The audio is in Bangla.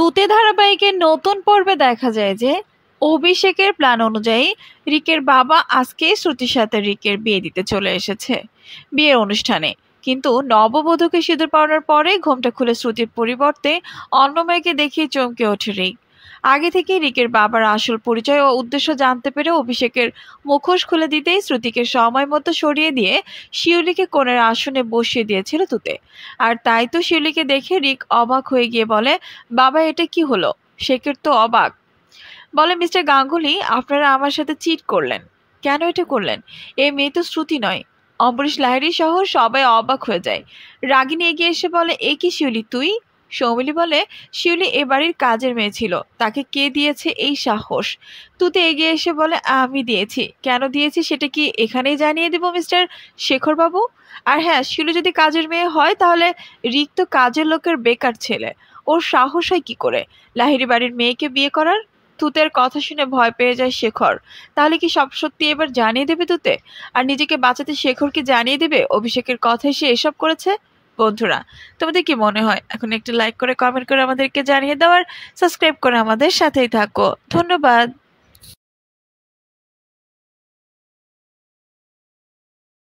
তুতে ধারাবাহিকের নতুন পর্বে দেখা যায় যে অভিষেকের প্ল্যান অনুযায়ী রিকের বাবা আজকেই শ্রুতির সাথে রিকের বিয়ে দিতে চলে এসেছে বিয়ের অনুষ্ঠানে কিন্তু নববধূকে সিঁদুর পাওয়ানোর পরে ঘোমটা খুলে শ্রুতির পরিবর্তে অন্য মেয়েকে দেখিয়ে চমকে ওঠে রিক আগে থেকেই রিকের বাবার আসল পরিচয় ও উদ্দেশ্য জানতে পেরে অভিষেকের মুখোশ খুলে দিতেই শ্রুতিকে সময় মতো সরিয়ে দিয়ে শিউলিকে কোনের আসনে বসিয়ে দিয়েছিল তুতে আর তাই তো শিউলিকে দেখে রিক অবাক হয়ে গিয়ে বলে বাবা এটা কি হলো শেখের তো অবাক বলে মিস্টার গাঙ্গুলি আপনারা আমার সাথে চিট করলেন কেন এটা করলেন এ মেয়ে তো শ্রুতি নয় অম্বরীশ লাহেরি সহ সবাই অবাক হয়ে যায় রাগিনী এগিয়ে এসে বলে এ কি শিউলি তুই সৌমিলি বলে শিউলি এ বাড়ির কাজের মেয়ে ছিল তাকে কে দিয়েছে এই সাহস তুতে এগিয়ে এসে বলে আমি দিয়েছি কেন দিয়েছি সেটা কি এখানেই জানিয়ে দেব মিস্টার শেখরবাবু আর হ্যাঁ শিউলি যদি কাজের মেয়ে হয় তাহলে রিক্ত কাজের লোকের বেকার ছেলে ওর সাহস হয় কী করে লাহিরি বাড়ির মেয়েকে বিয়ে করার তুতের কথা শুনে ভয় পেয়ে যায় শেখর তাহলে কি সব সত্যি এবার জানিয়ে দেবে তুতে আর নিজেকে বাঁচাতে শেখরকে জানিয়ে দেবে অভিষেকের কথা সে এসব করেছে বন্ধুরা তোমাদের কি মনে হয় এখন একটি লাইক করে কমেন্ট করে আমাদেরকে জানিয়ে দেওয়ার সাবস্ক্রাইব করে আমাদের সাথেই থাকো ধন্যবাদ